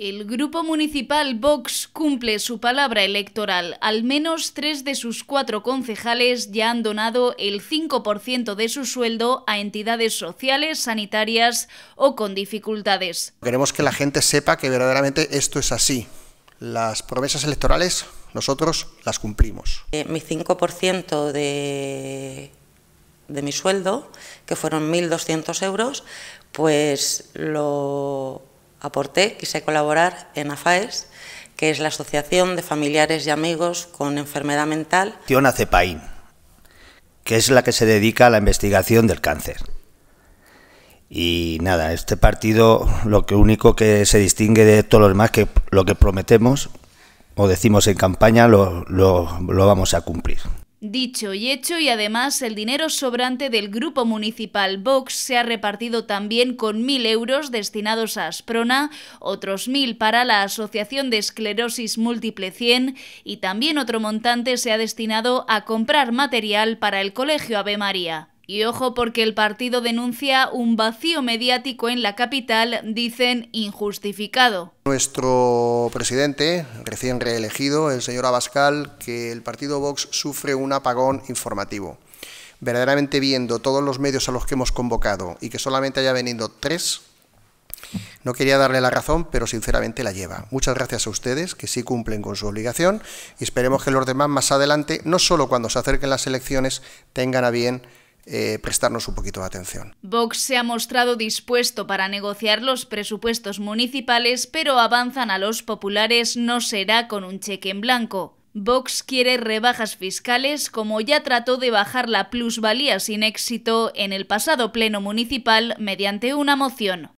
El grupo municipal Vox cumple su palabra electoral. Al menos tres de sus cuatro concejales ya han donado el 5% de su sueldo a entidades sociales, sanitarias o con dificultades. Queremos que la gente sepa que verdaderamente esto es así. Las promesas electorales nosotros las cumplimos. Eh, mi 5% de, de mi sueldo, que fueron 1.200 euros, pues lo aporté, quise colaborar en AFAES, que es la Asociación de Familiares y Amigos con Enfermedad Mental. Cepain, que es la que se dedica a la investigación del cáncer. Y nada, este partido lo único que se distingue de todos los demás que lo que prometemos o decimos en campaña lo vamos a cumplir. Dicho y hecho, y además el dinero sobrante del grupo municipal Vox se ha repartido también con 1.000 euros destinados a Asprona, otros 1.000 para la Asociación de Esclerosis Múltiple 100 y también otro montante se ha destinado a comprar material para el Colegio Ave María. Y ojo porque el partido denuncia un vacío mediático en la capital, dicen injustificado. Nuestro presidente, recién reelegido, el señor Abascal, que el partido Vox sufre un apagón informativo. Verdaderamente viendo todos los medios a los que hemos convocado y que solamente haya venido tres, no quería darle la razón, pero sinceramente la lleva. Muchas gracias a ustedes, que sí cumplen con su obligación, y esperemos que los demás más adelante, no solo cuando se acerquen las elecciones, tengan a bien eh, prestarnos un poquito de atención. Vox se ha mostrado dispuesto para negociar los presupuestos municipales, pero avanzan a los populares no será con un cheque en blanco. Vox quiere rebajas fiscales como ya trató de bajar la plusvalía sin éxito en el pasado pleno municipal mediante una moción.